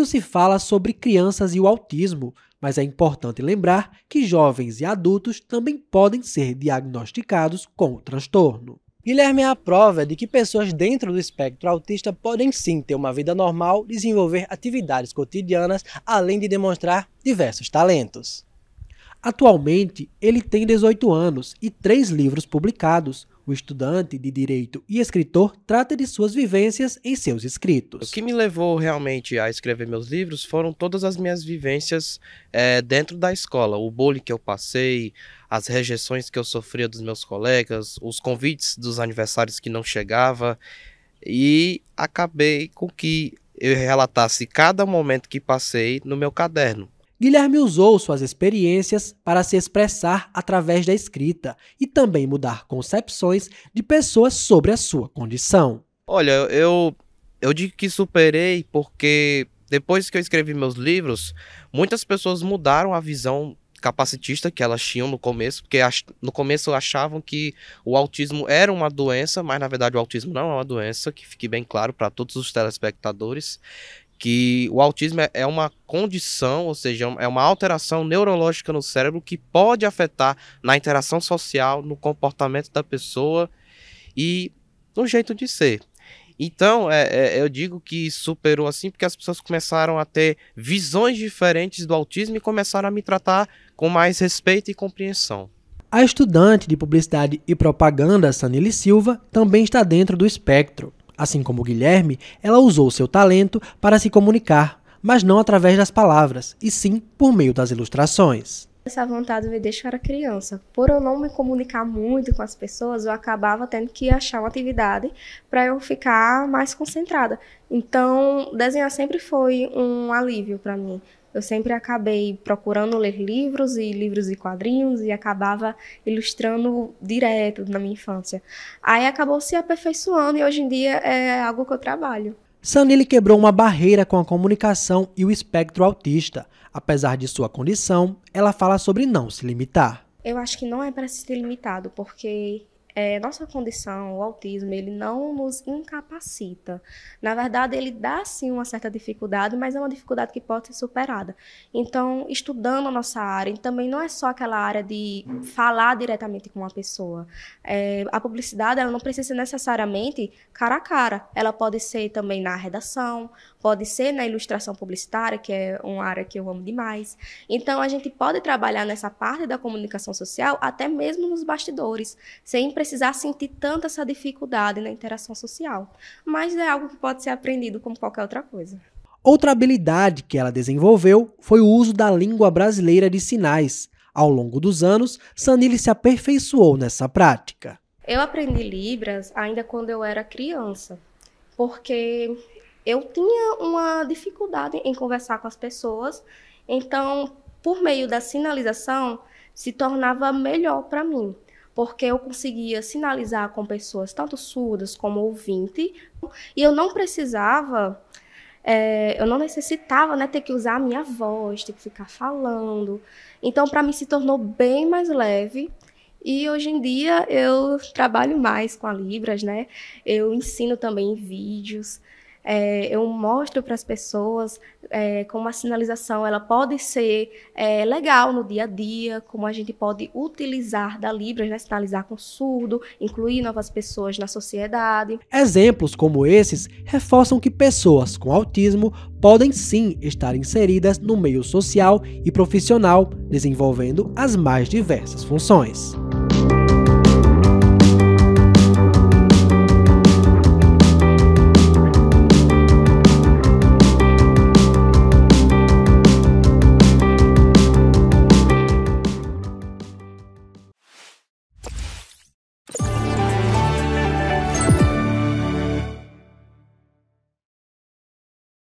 Muito se fala sobre crianças e o autismo, mas é importante lembrar que jovens e adultos também podem ser diagnosticados com o transtorno. Guilherme é a prova é de que pessoas dentro do espectro autista podem sim ter uma vida normal, desenvolver atividades cotidianas, além de demonstrar diversos talentos. Atualmente, ele tem 18 anos e três livros publicados, o estudante de direito e escritor trata de suas vivências em seus escritos. O que me levou realmente a escrever meus livros foram todas as minhas vivências é, dentro da escola, o bullying que eu passei, as rejeições que eu sofria dos meus colegas, os convites dos aniversários que não chegava e acabei com que eu relatasse cada momento que passei no meu caderno. Guilherme usou suas experiências para se expressar através da escrita e também mudar concepções de pessoas sobre a sua condição. Olha, eu eu digo que superei porque depois que eu escrevi meus livros, muitas pessoas mudaram a visão capacitista que elas tinham no começo, porque no começo achavam que o autismo era uma doença, mas na verdade o autismo não é uma doença, que fique bem claro para todos os telespectadores que o autismo é, é uma condição, ou seja, é uma alteração neurológica no cérebro que pode afetar na interação social, no comportamento da pessoa e no jeito de ser. Então, é, é, eu digo que superou assim porque as pessoas começaram a ter visões diferentes do autismo e começaram a me tratar com mais respeito e compreensão. A estudante de publicidade e propaganda, Sanile Silva, também está dentro do espectro. Assim como Guilherme, ela usou seu talento para se comunicar, mas não através das palavras, e sim por meio das ilustrações. Essa vontade veio desde que eu era criança. Por eu não me comunicar muito com as pessoas, eu acabava tendo que achar uma atividade para eu ficar mais concentrada. Então, desenhar sempre foi um alívio para mim eu sempre acabei procurando ler livros e livros e quadrinhos e acabava ilustrando direto na minha infância. Aí acabou se aperfeiçoando e hoje em dia é algo que eu trabalho. Sanili quebrou uma barreira com a comunicação e o espectro autista. Apesar de sua condição, ela fala sobre não se limitar. Eu acho que não é para se ter limitado, porque é, nossa condição, o autismo, ele não nos incapacita. Na verdade, ele dá sim uma certa dificuldade, mas é uma dificuldade que pode ser superada. Então, estudando a nossa área, também não é só aquela área de falar diretamente com uma pessoa. É, a publicidade, ela não precisa ser necessariamente cara a cara. Ela pode ser também na redação, pode ser na ilustração publicitária, que é uma área que eu amo demais. Então, a gente pode trabalhar nessa parte da comunicação social até mesmo nos bastidores, sempre precisar sentir tanta essa dificuldade na interação social. Mas é algo que pode ser aprendido como qualquer outra coisa. Outra habilidade que ela desenvolveu foi o uso da língua brasileira de sinais. Ao longo dos anos, Sanille se aperfeiçoou nessa prática. Eu aprendi Libras ainda quando eu era criança, porque eu tinha uma dificuldade em conversar com as pessoas, então, por meio da sinalização, se tornava melhor para mim porque eu conseguia sinalizar com pessoas tanto surdas como ouvinte, e eu não precisava, é, eu não necessitava né, ter que usar a minha voz, ter que ficar falando. Então, para mim, se tornou bem mais leve. E hoje em dia eu trabalho mais com a Libras, né? Eu ensino também vídeos. É, eu mostro para as pessoas é, como a sinalização ela pode ser é, legal no dia a dia, como a gente pode utilizar da Libras, né, sinalizar com surdo, incluir novas pessoas na sociedade. Exemplos como esses reforçam que pessoas com autismo podem sim estar inseridas no meio social e profissional, desenvolvendo as mais diversas funções.